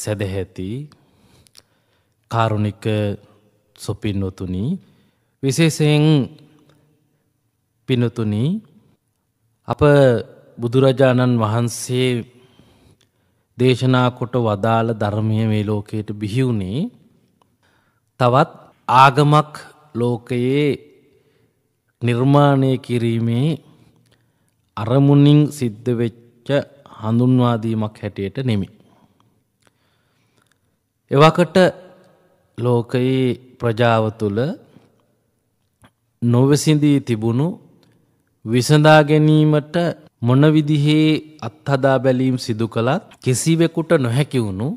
සැදැහැති කාරුණික සොපින්නොතුනි විශේෂයෙන් පිනතුනි අප බුදුරජාණන් වහන්සේ දේශනා කොට වදාළ ධර්මය මේ ලෝකයට බිහිවුණේ තවත් ආගමක් ලෝකයේ නිර්මාණය කිරීමේ අරමුණින් සිද්ධ වෙච්ච හඳුන්වාදීමක් හැටියට නෙමේ. එවකට ලෝකයේ ප්‍රජාව තුළ නොවසිඳී තිබුණු විසඳා ගැනීමට මොනවිදිහේ අත්හදා බැලීම් සිදු කළත් කිසිවෙකුට නොහැකි වුණු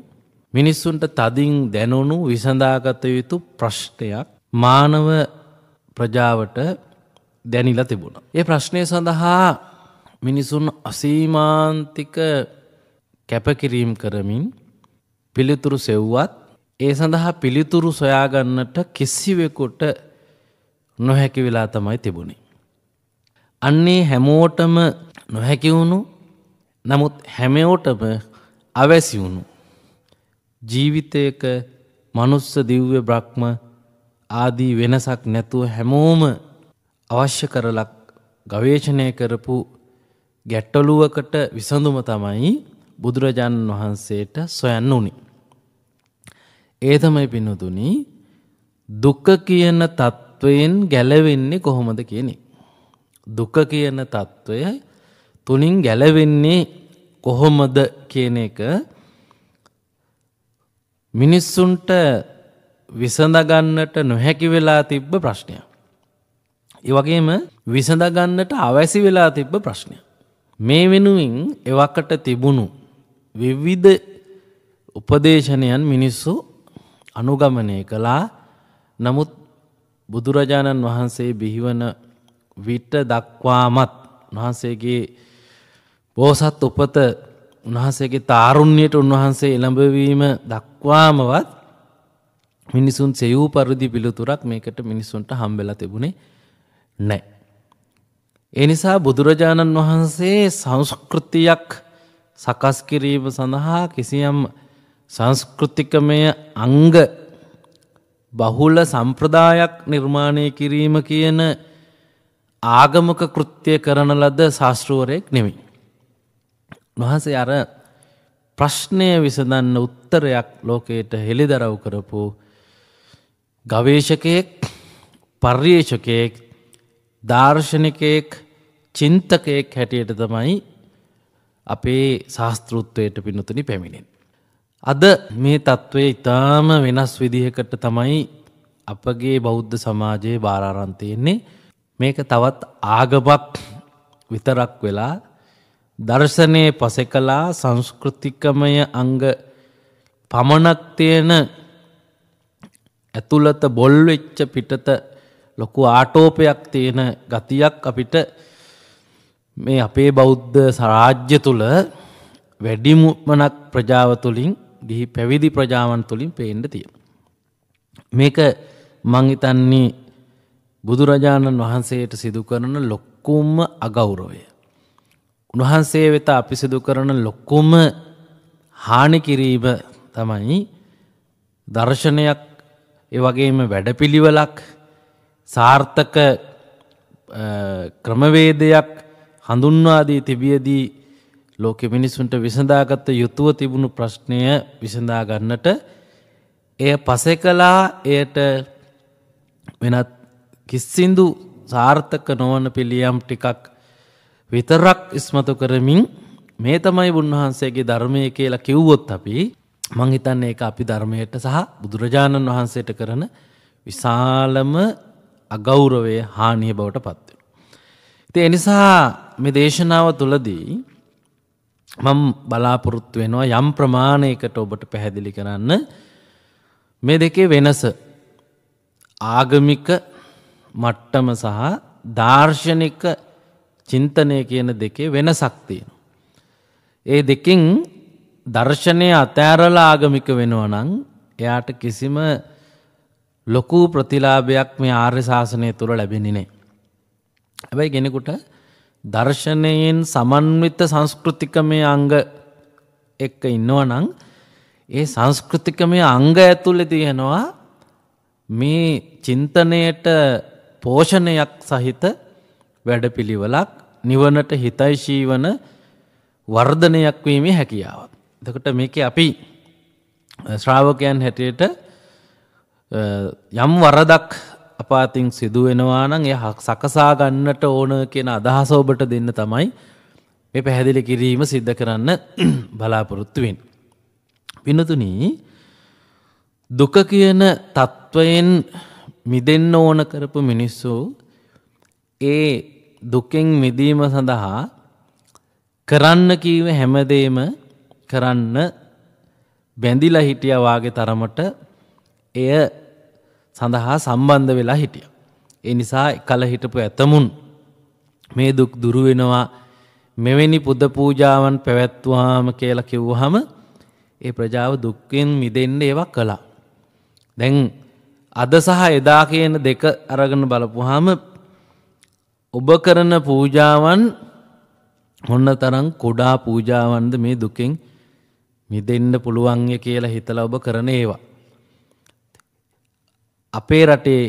මිනිස්සුන්ට තදින් දැනුණු විසඳාගත යුතු ප්‍රශ්නයක් මානව ප්‍රජාවට දැනිලා තිබුණ. ඒ ප්‍රශ්නය සඳහා මිනිසුන් අසීමාන්තික කැපකිරීම් කරමින් පිළිතුරු සෙව්වත් ඒ සඳහා පිළිතුරු සොයාගන්නට කිසිවෙකුට නොහැකි වෙලා තමයි තිබුණේ. අන්නේ හැමෝටම නොහැකි වුණු නමුත් හැමෝටම අවැසි වුණු ජීවිතයක මනුස්ස දිව්‍ය බ්‍රහ්ම ආදී වෙනසක් නැතුව හැමෝම අවශ්‍ය කරලක් ගවේෂණය කරපු ගැට්ටලුවකට විසඳුම තමයි බුදුරජාණන් වහන්සේට සොයන්න උනේ ඒ තමයි පින්නතුනි දුක කියන තත්වයෙන් ගැලවෙන්නේ කොහොමද කියන්නේ. දුක කියන තත්ත්වය තුලින් ගැලවෙන්නේ කොහොමද කියන එක මිනිස්සුන්ට විසඳගන්නට නොහැකි වෙලා තිබ්බ ප්‍රශ්නය. ඒ වගේම විසඳගන්නට අවැසි වෙලා තිබ්බ ප්‍රශ්නය. මේ වෙනුවෙන් එවකට තිබුණු විවිධ උපදේශනයන් මිනිස්සු අනුගමනය කළා නමුත් බුදුරජාණන් වහන්සේ බිහිවන විට දක්වාමත් උන්වහන්සේගේ බෝසත් උපත උන්වහන්සේගේ තාරුණ්‍යයට උන්වහන්සේ එළඹවීම දක්වාමවත් මිනිසුන් සෙවූ පරිදි පිළිතුරක් මේකට මිනිසුන්ට හම්බෙලා තිබුණේ නෑ. ඒ නිසා බුදුරජාණන් වහන්සේ සංස්කෘතියක් සකස් කිරීම සඳහා කිසියම් සංස්කෘතිකමය අංග බහුල සම්ප්‍රදායක් නිර්මාණය කිරීම කියන ආගමක කෘත්‍යය කරන ලද ශාස්ත්‍රෝවරයෙක් නෙමෙයි. වහන්සේ අර ප්‍රශ්නය විසඳන්න උත්තරයක් ලෝකයට හෙළිදරව් කරපු ගවේෂකයෙක් පර්යේෂකයෙක් දාර්ශනිකයෙක් චින්තකයෙක් හැටියට තමයි අපේ ශාස්තෘත්වයට පිනුතුනි පැමිණෙන්. අද මේ තත්ත්වය ඉතාම වෙනස් විදිහකට තමයි අපගේ බෞද්ධ සමාජයේ භාරාරන්තයෙන්නේ මේක තවත් ආගමක් විතරක් වෙලා දර්ශනය පසෙ කලා සංස්කෘතිකමය අංග පමණක් තියෙන ඇතුළත බොල් වෙච්ච පිටත ලොකු ආටෝපයක් තියෙන ගතියක් අපිට මේ අපේ බෞද්ධ සරාජ්‍ය තුළ වැඩිමුමනක් ප්‍රජාව තුළින් ගිහි පැවිදි ප්‍රජාවන් තුළින් පේන්ඩ තියෙන. මේක මංහිතන්නේ බුදුරජාණන් වහන්සේට සිදු කරන ලොක්කුම්ම අගෞරෝය. උන්වහන්සේ වෙත අපි සිදු කරන ලොක්කුම හානි කිරීම තමයි දර්ශනයක් ඒ වගේම වැඩපිළිවෙලක් සාර්ථක ක්‍රමවේදයක් හඳුන්වාදී තිබියදී ලෝක මිනිසුන්ට විසඳාගත්ත යුතුව තිබුණු ප්‍රශ්නය විසඳාගන්නට එය පසෙකලා එයට වෙනත් කිස්සිදු සාර්ථක නොවන පිළියම් ටිකක් විතරක් ඉස්මතු කරමින් මේ තමයි බුන්වහන්සේගේ ධර්මය කියලා කිව්වොත් අපි මංහිතන්නේ එක අපි ධර්මයට සහ බුදුරජාණන් වහන්සේට කරන විශාලම අගෞරවය හානිය බවට පත්වෙන. ඉති එනිසා මේ දේශනාව තුළදී මම බලාපොරොත්තු වෙනවා යම් ප්‍රමාණයකට ඔබට පැහැදිලි කරන්න මේ දෙකේ වෙනස ආගමික මට්ටම සහ දර්ශනික චින්තනය කියන දෙකේ වෙනසක් තියෙනවා. ඒ දෙකින් දර්ශනය අතෑරල ආගමික වෙනවා නම් එයාට කිසිම ලොකු ප්‍රතිලාභයක් මේ ආර්ය ශාසනය තුළ ලැබෙනි නෑ. හැබැයි කෙනෙකුට දර්ශනයෙන් සමන්විත සංස්කෘතිකමය අංග එක්ක ඉන්නවනං ඒ සංස්කෘතිකමය අංග ඇතුළෙ තියෙනවා මේ චින්තනයට පෝෂණයක් සහිත වැඩපිළිවලක් නිවනට හිතයිශීවන වර්ධනයක් වීමේ හැකියාවක්. එතකොට මේක අපි ශ්‍රාවකයන් හැටියට යම් වරදක් අපාතින් සිදුවෙනවා නම් එය සකසා ගන්නට ඕන කියන අදහස ඔබට දෙන්න තමයි මේ පැහැදිලි කිරීම සිද්ධ කරන්න බලාපොරොත්තු වෙන්. පිනතුනි දුක කියන තත්ත්වයෙන් මිදෙන්න ඕන කරපු මිනිස්සු ඒ දුකෙන් මිදීම සඳහා කරන්න කීව හැමදේම කරන්න බැඳිලා හිටිය වාගේ තරමට එය සඳහා සම්බන්ධ වෙලා හිටිය. ඒ නිසා කල හිටපු ඇතමුන් මේ දුක් දුරුවෙනවා මෙවැනි පුද පූජාවන් පැවැත්වාම කියලා කිව්වහම ඒ ප්‍රජාව දුක්කෙන් මිදෙන්න ඒවක් කළා. දැන් අද සහ එදා කියන දෙක අරගෙන බලපුහාම ඔබ කරන පූජාවන් හොන්න තරම් කොඩා පූජාවන්ද මේ දුකෙන් මිදෙන්න පුළුවන්ය කියලා හිතලා ඔබ කරන ඒවා. අපේ රටේ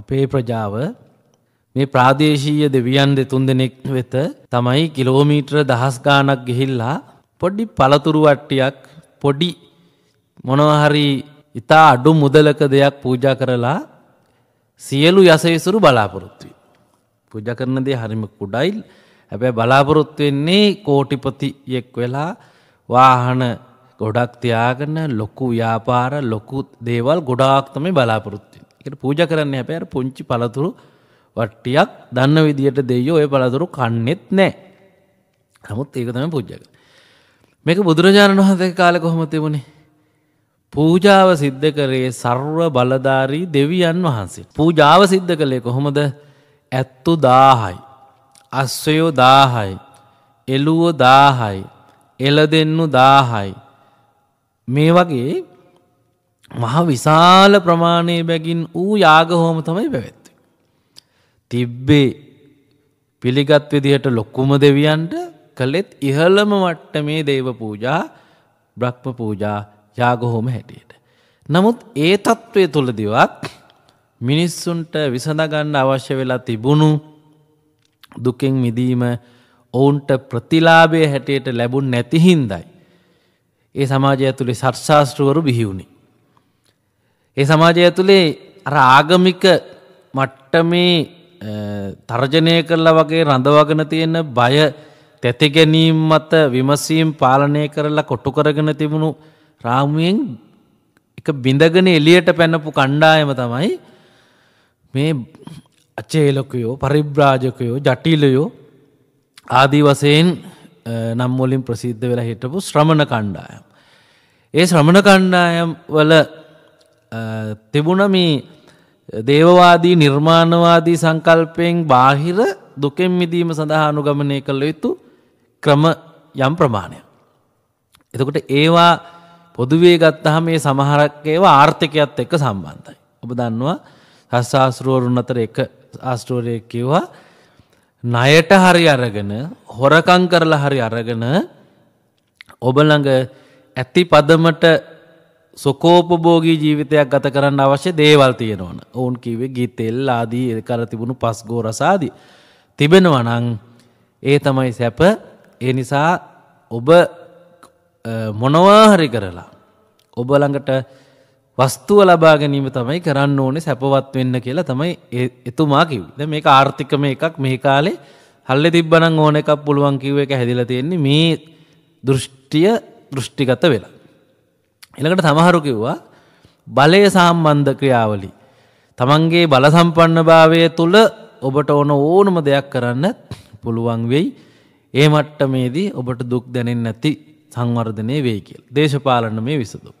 අපේ ප්‍රජාව මේ ප්‍රාදේශීය දෙවියන් දෙතුන් දෙනෙක් වෙත තමයි කිලෝමීටර දහස් ගානක් ගිහිල්ලා පොඩි පළතුරු වට්ටියක් පොඩි මොනවහරි ඉතා අඩු මුදලක දෙයක් පූජා කරලා සියලු යසයසුරු බලාපොරොත්තුවයි. පූජ කරන දේ හරිම කුඩයිල් හැබැ බලාපොරොත්තු වෙන්නේ කෝටිපතියෙක් වෙලා වාහන ගොඩක් තියාගන්න ලොකු ව්‍යාපාර ලොකු දේවල් ගොඩාක්තම බලාපොරොත්තු එකට පූජ කරන්න හැබැ පුංචි පළතුරු වට්ටියක් දන්න විදියට දෙයෝ ඔය පළතුරු කන්නෙත් නෑ. නමුත් ඒක තමයි පූජ්ජක. මේක බුදුරජාණන් වහන්සේ කාලේ කොහොමද තිබුණේ? පූජාව සිද්ධ කරේ ਸਰව බලධාරී දෙවියන් වහන්සේ. පූජාව සිද්ධ කළේ කොහොමද? ඇත්තු 1000යි. අස්සයෝ 1000යි. එළුවෝ 1000යි. එළදෙන්නු 1000යි. මේ වගේ මහ විශාල ප්‍රමාණය බැගින් වූ යාගහෝම තමයි පැවැත්ති. තිබ්බේ පිළිගත් විදිහට ලොක්කුම දෙවියන්ට කළෙත් ඉහළම මට්ට මේ දේව පූජා බ්‍රක්්ම පූජා යාගොහොම හැටියට. නමුත් ඒ තත්ත්වය තුළදිවත් මිනිස්සුන්ට විසඳගන්න අවශ්‍ය වෙලා තිබුණු දුකෙන් මිදීම ඔවුන්ට ප්‍රතිලාබය හැටියට ලැබුන් නැතිහින්දයි. ඒ සමාජය ඇතුළි සර්ශාස්ත්‍රවරු බිහිවුණේ. ඒ සමාජය ඇතුළේ අර ආගමික මට්ටමේ තර්ජනය කරලා වගේ රඳවගෙන තියෙන බය තැතිගැනීම් මත විමසීම් පාලනය කරලා කොටු කරගෙන තිබුණු රාමුවෙන් එක බිඳගෙන එලියට පැනපු කණ්ඩායම තමයි මේ අචේලකයෝ පරිබ්‍රාජකයෝ ජටිලයෝ ආදී වසයෙන් නම් මුලින් ප්‍රසිද්ධ වෙලා හිටපු ශ්‍රමණ කණ්ඩායම්. ඒ ශ්‍රමණ කණ්ඩායම් වල තිබුණ මේ දේවවාදී නිර්මාණවාදී සංකල්පයෙන් බාහිර දුකෙන් මිදීම සඳහා අනුගමනය කළ යුතු ක්‍රම යම් ප්‍රමාණයක්. එතකොට ඒවා පොදුවේ ගත්තහම මේ සමහරක් ඒවා ආර්ථිකයත් එක්ක සම්බන්ධයි. ඔබ දන්නවා හස් ආස්රුවරුන් අතර එක ආස්ටෝරයක් කිව්වා ණයට හරි අරගෙන හොරකං කරලා හරි අරගෙන ඔබ ළඟ ඇති පදමට සොකෝපභෝගී ජීවිතයක් ගත කරන්න අවශ්‍ය දේවල් තියෙනවන. ඔවුන් කිවේ ගිතෙල් ආදී කර තිබුණු පස් ගෝරසාදී. තිබෙනවනං ඒ තමයි සැප ඒ නිසා ඔබ මොනවාහරි කරලා. ඔබ ළඟට වස්තුව ලබා ගැනීම තමයි කරන්න ඕනේ සැපවත් වෙන්න කියලා තමයි එතුමා කිව්. ද මේක ආර්ථිකම එකක් මේ කාලේ හල්ල තිබ්බනං ඕන එකක් පුළුවන් කිව්ව එක හැදිල තියෙන්නේ මේ දෘෂ්ටිය දෘෂ්ටිගත වෙලා. එළකට සමහරු කිව්වා බලය සම්බන්ධ ක්‍රියාවලි. තමන්ගේ බලසම්පන්න භාවය තුළ ඔබට ඕන ඕනම දෙයක් කරන්න පුළුවන් වෙයි. ඒ මට්ටමේදී ඔබට දුක් දැනෙන්නේ නැති සංවර්ධනය වෙයි කියලා. දේශපාලන මේ විසඳුම්.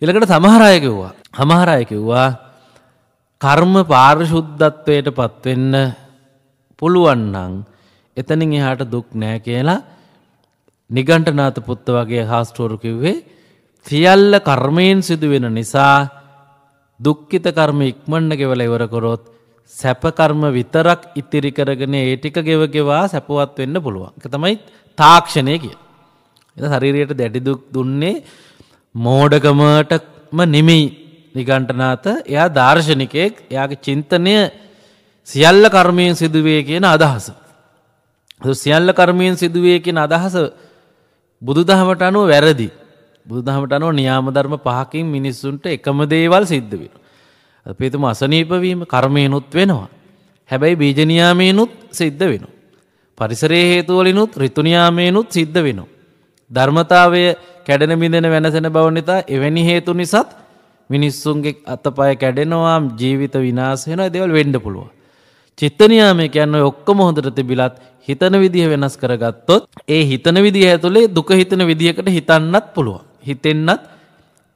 ඊළඟට සමහර අය කිව්වා. සමහර අය කිව්වා කර්ම පාරිශුද්ධත්වයට පත් වෙන්න පුළුවන් නම් එතනින් එහාට දුක් නෑ කියලා නිගණ්ඨනාත පුත්ත වගේ හාස්ටෝරු කිව්වේ සියල්ල කර්මයෙන් සිදුවෙන නිසා දුක්ඛිත කර්ම ඉක්මන්න ගෙවල ඉවරකොරොත් සැපකර්ම විතරක් ඉතිරි කරගෙන ඒ ටික ගෙවගෙවා සැපවත් වෙන්න පුළුවන්. එක තමයි තාක්ෂණය කිය. එ ශරීරයට දැඩි දුක් දුන්නේ මෝඩකමටම නෙමෙයි නිගණ්ටනාත එයා දර්ශනිකයෙක් එයාගේ චින්තනය සියල්ල කර්මයෙන් සිදුවේ කියන අදහස. සියල්ල කර්මයෙන් සිදුවේ කියන අදහස බුදුදහමට අනුව වැරදි. බුදුදහමට අනුව නියාම ධර්ම පහකින් මිනිස්සුන්ට එකම දේවල් සිද්ධ වෙන. පිතුම අසනීපවීම කර්මයනුත් වෙනවා. හැබැයි බීජනියාමයනුත් සිද්ධ වෙනවා. පරිසරේ හේතුවලිනුත් රිතුනියාමයනුත් සිද්ධ වෙනවා. ධර්මතාවය කැඩෙන මිදෙන වෙනසෙන බවනිතා එවැනි හේතු නිසාත් මිනිස්සුන්ගේ අතපය කැඩෙනවා ජීවිත විනාශ වෙනවා දේවල් වෙන්න පුළුවන්. චිත්තනියාමය කියන්නේ ඔක්කොම හොඳට තිබිලත් හිතන විදිහ වෙනස් කරගත්තොත් ඒ හිතන විදිහ ඇතුලේ දුක හිතන විදිහකට හිතන්නත් පුළුවන්. හිතෙන්නත්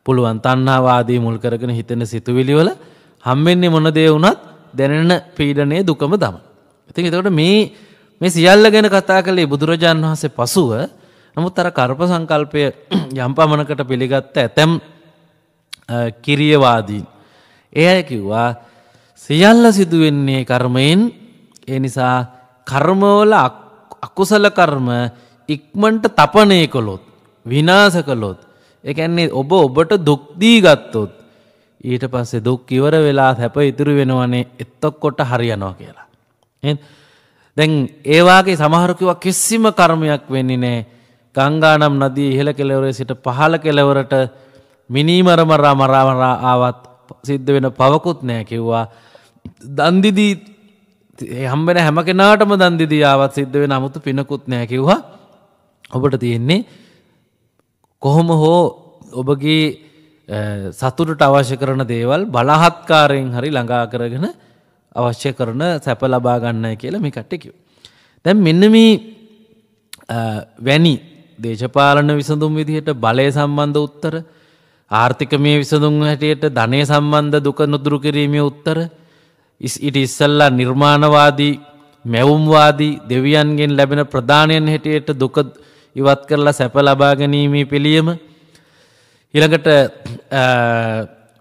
පුළුවන් තන්නාවාදී මුල් කරගෙන හිතෙන සිතුවිලිවල හම්බෙන්නේ මොනදේ වුනත් දැනෙන පීඩනය දුකම දම. ඉතින් එතකොට මේ මේ සියල්ල ගැන කතා කළේ බුදුරජාණන් වහන්සේ පසුව නමුත් අර කර්ප සංකල්පය යම් පමණකට පිළිගත්ත ඇතැම් කිරියවාදීන්. ඒ අය කිව්වා සියල්ල සිදුවෙන්නේ කර්මයෙන් ඒ නිසා කර්මවල අකුසල කර්ම ඉක්මන්ට තපනය කළොත් විනාස කළොත් එකන්නේ ඔබ ඔබට දුක්දී ගත්තොත් ඊට පස්සේ දුක් ඉවර වෙලා හැප ඉතුරු වෙනවනේ එත්තොක්කොට හරියනවා කියලා. දැන් ඒවාගේ සමහරකිව කිසිම කර්මයක් වෙන්නේ නෑ ගංගානම් නදී ඉහළ කෙලවරේ සිට පහළ කෙලවරට මිනීමරමරා මරාමරා ආවත් සිද්ධ වෙන පවකුත් නෑ කිව්වා. දන්දිදී හම්බෙන හැම කෙනාටම දන්දිදී ආවත් සිද්ධ වෙන අමුතු පිනකුත් නෑ කිව්වා ඔබට තියෙන්නේ කොහොම හෝ ඔබගේ සතුරට අවශ්‍ය කරන දේවල් බලහත්කාරයෙන් හරි ළඟා කරගෙන අවශ්‍ය කරන සැප ලබා ගන්නයි කියලා මේ කට්ටකව. දැන් මෙන්න මේ වැනි දේශපාලන විසඳුම් විදිහට බලය සම්බන්ධ උත්තර ආර්ථික මේ විසඳුම් හැටියට ධනය සම්බන්ධ දුක නොදුරු කිරීමේ උත්තර ඉට ඉස්සල්ලා නිර්මාණවාදී මැවුම්වාදී දෙවියන්ගෙන් ලැබෙන ප්‍රධානයන් හැටියට දුකද ඉවත් කරලා සැප ලබා ගැනීමේ පිළියම ඊළඟට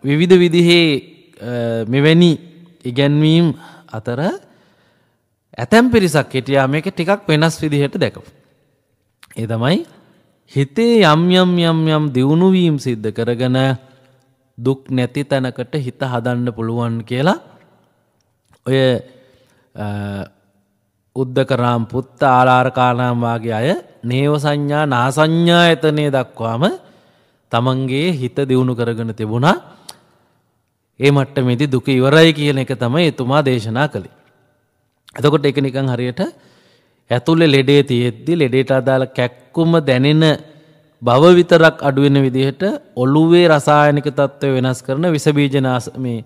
විවිධ විදිහේ මෙවැනි ඉගැන්වීම් අතර ඇතැම් පිරිසක් හිටියා මේක ටිකක් වෙනස් විදිහට දැකපු. ඒ තමයි හිතේ යම් යම් යම් යම් දියුණුවීම් සිද්ධ කරගෙන දුක් නැති තැනකට හිත හදන්න පුළුවන් කියලා ඔය උද්දකරාම් පුත්ත ආලාරකානාම් වගේ අය නේව සංඥා නාසංඥා එතනය දක්වාම තමන්ගේ හිත දියුණු කරගෙන තිබුණා ඒ මට්ට මෙදි දුක ඉවරයි කියන එක තමයි එතුමා දේශනා කළේ. ඇතකොට එක නිකං හරියට ඇතුළෙ ලෙඩේ තියෙද්දි ලෙඩේට අදාළ කැක්කුම දැනෙන බව විතරක් අඩුවෙන විදිහට ඔළුවේ රසායනික තත්ත්වය වෙනස් කරන විසබීජනාස මේ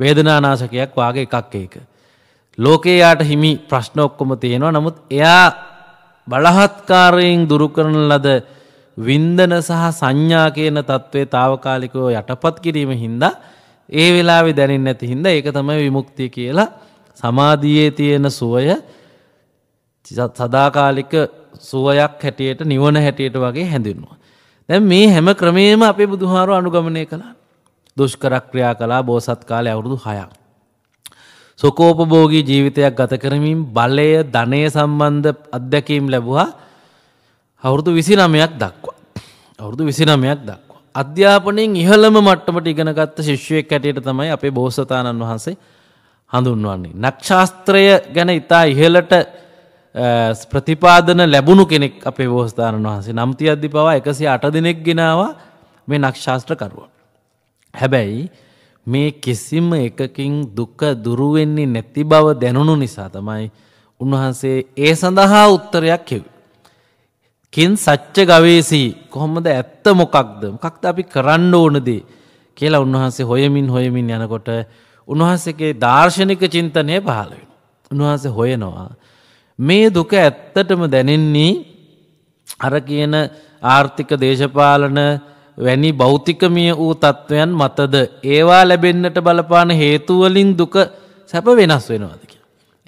වේදනානාශකයක් වාගේ එකක් ඒක. ලෝකේ යාට හිමි ප්‍රශ්න ඔක්කොම තියෙනවා නමුත් එයා බලහත්කාරයෙන් දුරුකරන ලද වින්දන සහ සංඥා කියන තත්ත්වේ තාවකාලිකෝ යටපත් කිරීම හින්දා ඒ වෙලාවෙ දැනින් නැති හින්ද ඒක තමයි විමුක්තිය කියලා සමාධයේ තියෙන සුවය සදාකාලික සුවයක් හැටියට නිවන හැටියට වගේ හැඳින්වා. දැන් මේ හැම ක්‍රමේම අපේ බුදුහාරු අනුගමනය කළා දුෂ්කරක්‍රියා කලා බෝසත් කාලය අවුරුදු හයක්. සුකෝපභෝගී ජීවිතයක් ගත කරමින් බලය ධනය සම්බන්ධ අත්දැකීම් ලැබවා අවුරුදු විසිනමයක් දක්වා. අවුරුදු විසිනමයක් දක්වා. අධ්‍යාපනයෙන් ඉහළම මට්ටමට ඉගෙනගත්ත ශිෂ්‍යයෙක් ඇටයට තමයි අපේ බෝසතාණන් වහන්සේ හඳුන්වන්නේ. නක්ෂාස්ත්‍රය ගැන ඉතා ඉහලට ප්‍රතිපාදන ලැබුණු කෙනෙක් අපේ බෝස්ථානන් වහන්සේ නම්ති අධි පවා එකසි අට දෙනෙක් ගෙනවා මේ නක්ෂාස්ත්‍රකරුව. හැබැයි මේ කිසිම එකකින් දුක දුරු වෙන්නේ නැති බව දැනුණු නිසා තමයි උන්වහන්සේ ඒ සඳහා උත්තරයක් කෙවි. කින් සච්ච ගවේසී කොහොමද ඇත්ත මොකක්ද මොකක්ද අපි කරන්න ඕන දේ කියලා උන්වහන්සේ හොයමින් හොයමින් යනකොට උන්වහන්සේගේ දාර්ශනික චින්තනය පහළ වෙන. උන්වහන්සේ හොයනවා මේ දුක ඇත්තටම දැනෙන්නේ අර කියන ආර්ථික දේශපාලන වැනි භෞතිකමිය වූ තත්ත්වයන් මතද ඒවා ලැබෙන්නට බලපාන හේතුවලින් දුක සැප වෙනස් වෙනවාදක.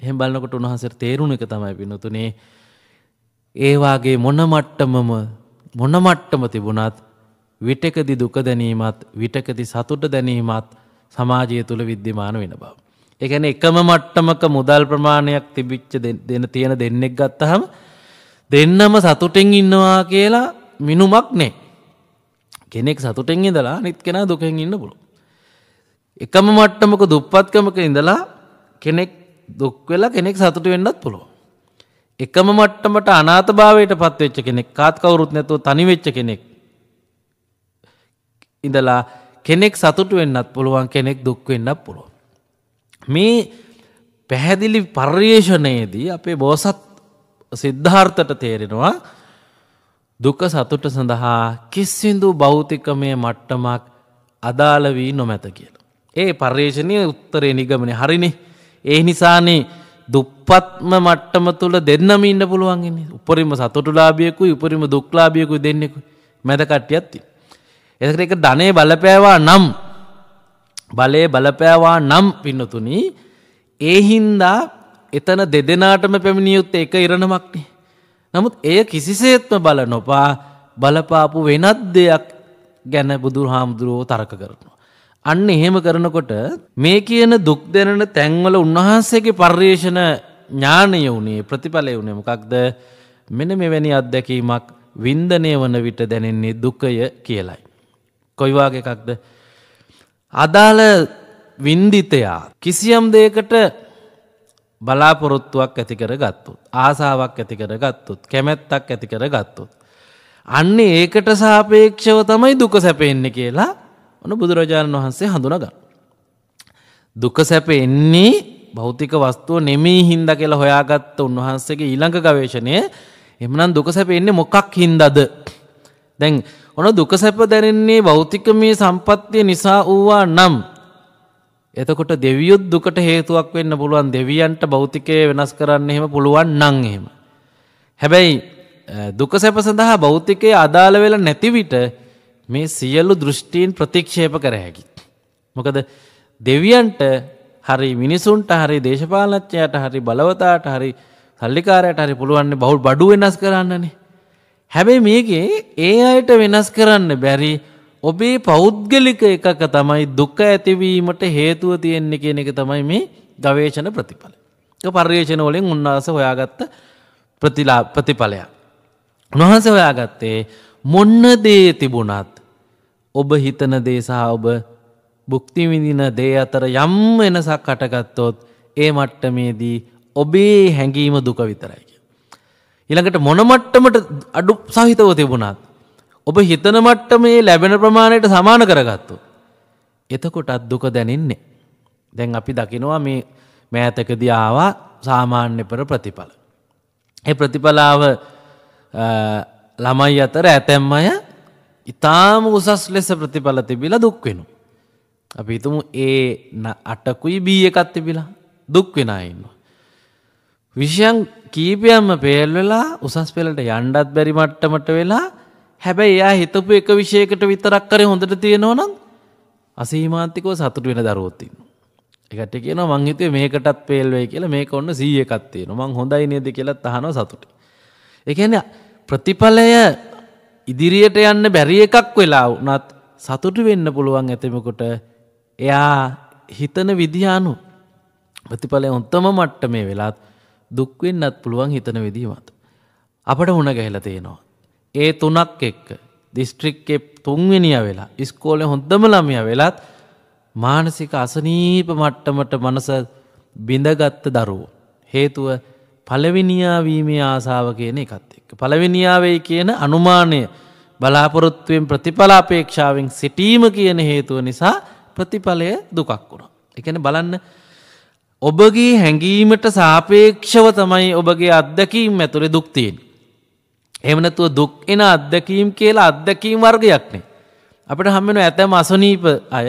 එහෙම බලන්නකොට උන්හසර තේරුණ එක තමයි පිනතුනේ ඒවාගේ මොනමට්ටමම මොනමට්ටම තිබුණත් විටකදි දුක දැනීමත් විටකදි සතුට දැනීමත් සමාජය තුළ විද්‍යමාන වෙන බව. එකන එකම මට්ටමක මුදල් ප්‍රමාණයක් තිබිච්ච දෙන තියෙන දෙන්නෙක් ගත්තහම දෙන්නම සතුටෙන් ඉන්නවා කියලා මිනුමක් නේ කෙනෙක් සතුටෙන් ඉඳලා නිත් කෙනා දුකෙන් ඉන්න පුළුවන්. එකම මට්ටමක දුප්පත්කමක ඉඳලා කෙනෙක් දුක් වෙලා කෙනෙක් සතුට වෙන්නත් පුළුවන්. එකම මට්ටමට අනාථභාවයට පත් වෙච්ච කෙනෙක් කාත් කවුරුත් නැතුව තනි වෙච්ච කෙනෙක් ඉඳලා කෙනෙක් සතුට වෙන්නත් පුළුවන් කෙනෙක් දුක් වෙන්නත් පුළුවන්. මේ පැහැදිලි පර්යේෂණයේදී අපේ බෝසත් සිද්ධාර්ථට තේරෙනවා දුක සතුට සඳහා කිස්සිදු භෞතිකමය මට්ටමක් අදාළ වී නොමැත කියල. ඒ පර්යේෂණය උත්තරේ නිගමන හරිනි ඒ නිසානේ දුප්පත්ම මට්ටම තුළ දෙන්නම ඉන්න පුළුවන්ගෙන උපරිම සතුටුලාබියකු උපරිම දුක්ලාබියකු දෙන්නෙකු මැදකට්ටිය ඇත්ති. එකට එක ධනේ බලපෑවා නම් බලය බලපෑවා නම් පින්නතුනි ඒහින්දා එතන දෙදෙනාටම පැමිණියුත් එක ඉරණමක්නේ නමුත් එය කිසිසේත්ම බල නොපා බලපාපු වෙනත් දෙයක් ගැන බුදු හාමුදුරුවෝ තරක කරනවා. අන්න එහෙම කරනකොට මේ කියන දුක් දෙනන තැන්වල උන්වහන්සේගේ පර්යේෂණ ඥානය වුණේ ප්‍රතිඵලය වුණේ මොකක්ද මෙන මෙවැනි අත්දැකීමක් වින්දනය වන විට දැනෙන්නේ දුකය කියලයි. කොයිවාගේ එකක්ද. අදාළ වින්දිතයා කිසියම් දෙයකට බලාපොරොත්තුවක් ඇතිකර ගත්තුත්. ආසාාවක් ඇතිකර ගත්තුත් කැමැත්තක් ඇතිකර ගත්තුත්. අන්නේ ඒකට සාපේක්ෂව තමයි දුක සැපෙන්නේ කියලා ඔන බුදුරජාණන් වහන්සේ හඳුනග. දුක සැප එන්නේ භෞතික වස්තුව නෙමී හින්ද කියලා හොයාගත්ත උන්වහන්සේගේ ඊළඟ ගවේශණය එමනම් දුක සැපෙන්නේ මොකක් හින්දද. දැන් ඔන දුක සැප දැරෙන්නේ භෞතික මේ සම්පත්තිය නිසා වූවා නම් එතකොට දෙවියොත් දුකට හේතුවක් වෙන්න පුළුවන් දෙවියන්ට භෞතිකය වෙනස් කරන්න එහෙම පුළුවන් නං එහෙම. හැබැයි දුක සැප සඳහා භෞතිකය අදාළ වෙලා නැතිවිට මේ සියල්ලු දෘෂ්ටීන් ප්‍රතික්ෂේප කර හැකි. මොකද දෙවියන්ට හරි මිනිසුන්ට හරි දේශපාලච්චයට හරි බලවතාට හරි සල්ලිකාරයට හරි පුළුවන්නේ බහුල් බඩු වෙනස් කරන්නනේ. හැබැයි මේගේ ඒ අයට වෙනස් කරන්න බැරි ඔබේ පෞද්ගලික එකක තමයි දුක්ක ඇතිවීමට හේතුව තියෙන්නේ කියන එක තමයි මේ ගවේශන ප්‍රතිඵල. පර්යේෂණ වලින් උන්වහස හොයාගත්ත ප්‍රතිලා ප්‍රතිඵලයක්. උන්වහස හොයාගත්තේ මොන්න දේ තිබුණත් ඔබ හිතන දේ සහ ඔබ බුක්තිවිඳින දේ අතර යම් වෙනසක් කටගත්තොත් ඒ මට්ටමේදී ඔබේ හැඟීම දුක විතරයි. ඊළඟට මොනමට්ටමට අඩු සහිතව තිබුණත් ඔබ හිතන මට්ට මේ ලැබෙන ප්‍රමාණයට සමාන කරගත්තු. එතකොට අත්දුක දැනෙන්නේ. දැන් අපි දකිනවා මේ මෑතකද ආවා සාමාන්‍ය පෙර ප්‍රතිඵල. ඒ ප්‍රතිඵලාව ළමයි අතර ඇතැම් අය ඉතාම උසස් ලෙස ප්‍රතිඵල තිබිල දුක්වෙනු. අපි හිතමු ඒ අටකුයි බී එකත් තිබිලා දුක්වෙනා ඉන්නවා. විෂයන් කීපයම්ම පේල් වෙලා උසස් පෙළට යණ්ඩත් බැරි මට්ටමට වෙලා හැබැයි එයා හිතපු එක විෂයකට විතරක් කර හොඳට තියෙනවනම් අසීමාන්තිකව සතුට වෙන දරුවොත්තින්න. එකට කියන මංහිතේ මේකටත් පේල්වේ කියලා මේක ඔන්න සීය එකත්තේන මං හොඳයි නේද කියලත් අහන සතුට. එකන ප්‍රතිඵලය ඉදිරියට යන්න බැරි එකක් වෙලා වනත් සතුට වෙන්න පුළුවන් ඇතමකොට එයා හිතන විදිහානු ප්‍රතිඵලය උත්තම මට්ට මේ වෙලාත් දුක්වෙන්නත් පුළුවන් හිතන විදිීමත්. අපට හුණ ගැහිලා තියෙනවා. ඒ තුනක් එක්ක දිස්ත්‍රික්කේ තුන්වෙනිය වෙලා ඉස්කෝලේ හොඳම ළමයා වෙලත් මානසික අසනීප මට්ටමට මනස බිඳගත්ත දරුවෝ. හේතුව පළවෙනියාවීමේ ආසාාව කියන එකත් එක්ක. පළවෙනියාවෙයි කියන අනුමානය බලාපොරොත්තුවෙන් ප්‍රතිඵලාපේක්ෂාවෙන් සිටීම කියන හේතුව නිසා ප්‍රතිඵලය දුකක් වුණා. එකන බලන්න ඔබගේ හැඟීමට සාපේක්ෂව තමයි ඔබගේ අත්දැකීම් ඇතුළේ දුක්තියෙන්. එහෙම නැතුව දුක් එන අත්දැකීම් කියලා අත්දැකීම් වර්ගයක්නේ. අපිට හම් වෙන ඇතම අසනීප අය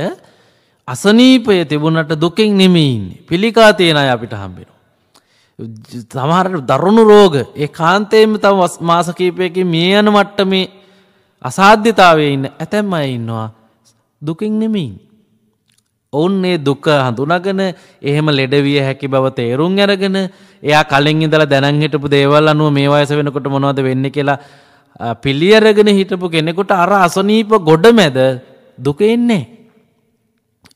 අසනීපය තිබුණට දුකෙන් නෙමෙයි ඉන්නේ. පිළිකා තියෙන අය අපිට හම් වෙනවා. සමහර දරුණු රෝග ඒ කාන්තේම තම මාස කීපයකින් මේ යන මට්ටමේ අසාධ්‍යතාවයේ ඉන්න ඇතැම් අය ඉන්නවා දුකින් නෙමෙයි. ඔවුන් ඒ දුක හඳුනගෙන එහෙම ලෙඩවිය හැකි බව තේරුම් අරගෙන එයා කලින් ඉඳලා දැනන් හිටපු දේවල් අනුව මේ වයස වෙනකොට මොනවද වෙන්නේ කියලා පිළියරගෙන හිටපු කෙනෙකුට අර අසනීප ගොඩමැද දුක එන්නේ.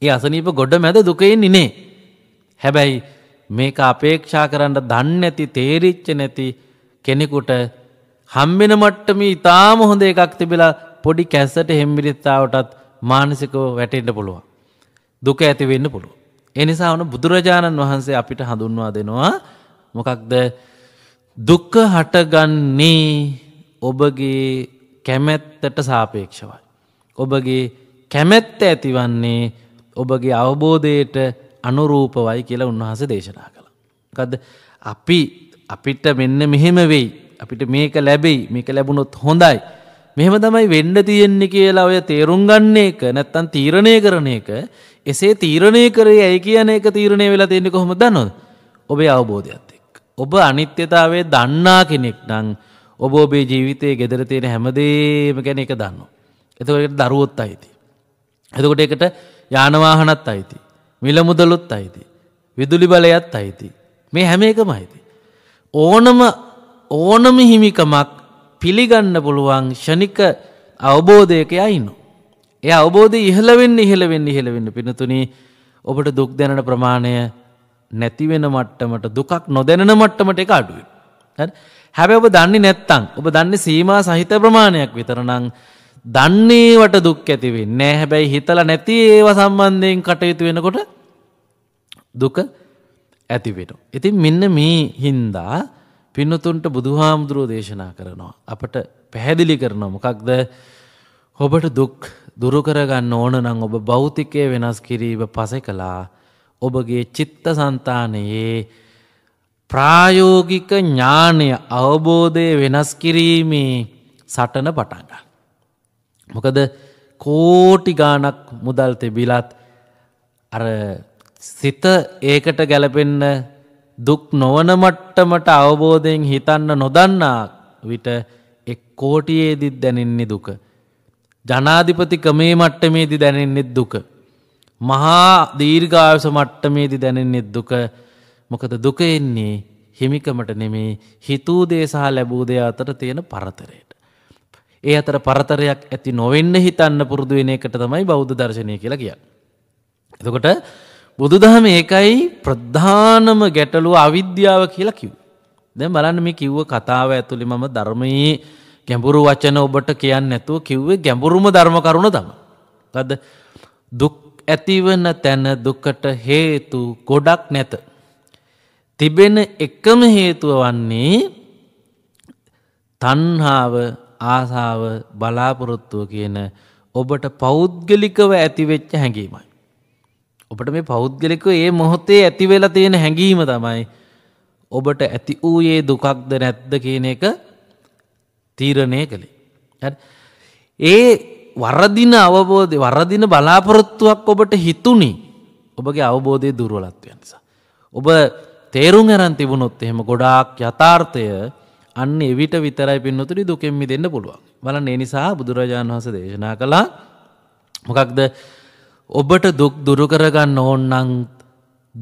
ඒ අසනීප ගොඩමැද දුක එන්නේ නේ. හැබැයි මේක අපේක්ෂා කරන්න දන්නේ නැති තේරිච්ච නැති කෙනෙකුට හම්බෙන මට්ටමේ ඊටාම හොඳ එකක් තිබිලා පොඩි කැස්සට හෙම්බිරිත්තාවටත් මානසිකව වැටෙන්න පුළුවන්. දුක ඇතිවෙන්න පුළුව. එනිසා වන බුදුරජාණන් වහන්සේ අපිට හඳුන්වා දෙනවා මොකක්ද දුක්ක හටගන්නේ ඔබගේ කැමැත්තට සාපේක්ෂවයි. ඔබගේ කැමැත්ත ඇතිවන්නේ ඔබගේ අවබෝධයට අනුරූපවයි කියලා උන්වහස දේශනා කළ. කද අපි අපිට මෙන්න මෙහෙම වෙයි අපිට මේක ලැබෙයි මේක ලැබුණොත් හොඳයි. මෙහෙම තමයි වෙන්ඩ තියෙන්නේ කියලා ඔය තේරුම් ගන්නේ එක නැත්තන් තීරණය කරන එක එසේ තීරණය කරේ ඇයි කියන එක තීරණය වෙලා තියෙන්නේ කොහොම දන්නොද ඔබේ අවබෝධයක්ත් එක්. ඔබ අනිත්‍යතාවේ දන්නා කෙනෙක් නං ඔබ ඔබේ ජීවිතය ගෙදර තියෙන හැමදේම ගැන එක දන්න. එතකට දරුවොත් අයිති. එතකොට එකට යානවාහනත් අයිති. මිලමුදලුත් අයිති. විදුලි බලයත් අයිති. මේ හැම එකම අයිති. ඕනම ඕනම හිමිකමක් පිළිගන්න පුළුවන් ෂණික අවබෝධයක අයිනවා. ඒ අවබෝධය ඉහළවෙන්න ඉහළවෙන්න ඉහළවෙන්න පිනතුනි ඔබට දුක් දැනන ප්‍රමාණය නැතිවෙන මට්ටමට දුකක් නොදැනෙන මට්ටමට එක අඩුවෙන්. හැබැ ඔබ දන්නේ නැත්තං ඔබ දන්න සීමා සහිත ප්‍රමාණයක් විතරනං දන්නේවට දුක් ඇතිවෙන් නෑ හැබැයි හිතල නැති ඒව සම්බන්ධයෙන් කටයුතු වෙනකොට දුක ඇතිවෙන. ඉතින් මෙන්න මේ හින්දා පින්නතුන්ට බුදුහාමුදුරුව දේශනා කරනවා. අපට පැහැදිලි කරනවා මොකක්ද ඔබට දුක් දුරුකරගන්න ඕන නං ඔබ භෞතිකය වෙනස් කිරීම පසෙ කළා ඔබගේ චිත්ත සන්තානයේ ප්‍රායෝගික ඥානය අවබෝධය වෙනස් කිරීමේ සටන පටන්ග. මොකද කෝටි ගානක් මුදල් තිබිලත් අර සිත ඒකට ගැලපෙන්න දුක් නොවන මට්ටමට අවබෝධයෙන් හිතන්න නොදන්නා විට එක් කෝටියේදිත් දැනෙන්නේ දුක. ජනාධිපති කමේ මට්ටමේදී දැනෙන්නෙත් දුක. මහා දීර්ඝායස මට්ටමේදී දැනෙන්නෙත් දුක මොකද දුක එන්නේ හිමිකමට නෙමේ හිතූදේ සහ ලැබූදය අතර තියෙන පරතරයට. ඒ අතර පරතරයක් ඇති නොවෙන්න හිතන්න පුරුදු වෙන එකට තමයි බෞද්ධ දර්ශනය කියලා කිය. එතකොට බුදුදහම ඒකයි ප්‍රධානම ගැටලු අවිද්‍යාව කියලා කිව්. දැ බලන්න මේ කිව්ව කතාව ඇතුළි මම ධර්මයේ ගැඹුරු වචන ඔබට කියන්න නැතුව කිව්වේ ගැඹුරුම ධර්ම කරුණ තම. තද දුක් ඇතිවන තැන දුකට හේතු ගොඩක් නැත. තිබෙන එකම හේතුව වන්නේ තන්හාාව ආසාාව බලාපොරොත්තුව කියන ඔබට පෞද්ගලිකව ඇතිවෙච්ච හැඟීමයි. ඔබට මේ පෞද්ගලිකව ඒ මොහොතේ ඇතිවෙලා තියෙන හැඟීම තමයි ඔබට ඇති වූයේ දුකක්ද නැත්ද කියන එක තීරණය කළේ. ඒ වරදින අවබෝධය වරදින බලාපොරොත්තුවක් ඔබට හිතුණි ඔබගේ අවබෝධය දුර්වලත්වය නිසා. ඔබ තේරුම් ඇරන් තිබුණොත් එහෙම ගොඩාක් යථාර්ථය අන්න එවිට විතරයි පින්නතුරි දුකෙන්මි දෙන්න පුළුවන්. බලන්න ඒ නිසා බුදුරජාණන් වහස දේශනා කළා මොකක්ද ඔබට දුක් දුරුකරගන්න ඕන්නං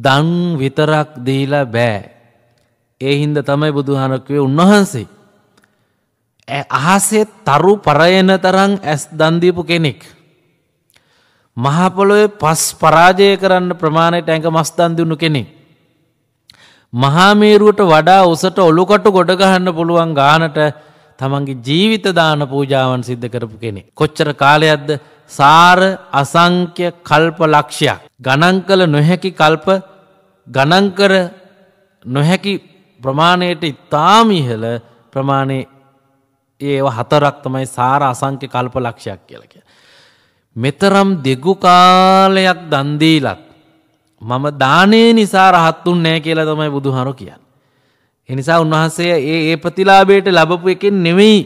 දන් විතරක් දීලා බෑ. ඒ හින්ද තමයි බුදුහනක්වේ උන්වහන්සේ අහසේ තරු පරයන තරං ඇස් දන්දීපු කෙනෙක්. මහපොළොවේ පස් පරාජය කරන්න ප්‍රමාණයට ඇඟ මස්තන්දිුණු කෙනෙක්. මහාමේරුවට වඩා උසට ඔලුකටු ගොඩගහන්න පුළුවන් ගානට තමන්ගේ ජීවිත දාන පූජාවන් සිද්ධ කරපු කෙනෙ. කොච්චර කාලයක්ද සාර අසංක්‍ය කල්ප ලක්ෂයක්. ගණන් කළ නොහැකි කල්ප ගණන්කර නොහැකි ප්‍රමාණයට ඉතාමීහල ප්‍රමාණය ඒව හතරක් තමයි සාර අසංක්‍ය කල්ප ලක්ෂයක් කියලක. මෙතරම් දෙගු කාලයක් දන්දීලත් මම දානේ නිසා රහත්තුන් නෑ කියලා තමයි බුදුහරු කියන්න. එනිසා උන්වහන්සේ ඒ ඒ ප්‍රතිලාබයට ලබපු එකෙන් නෙවෙයි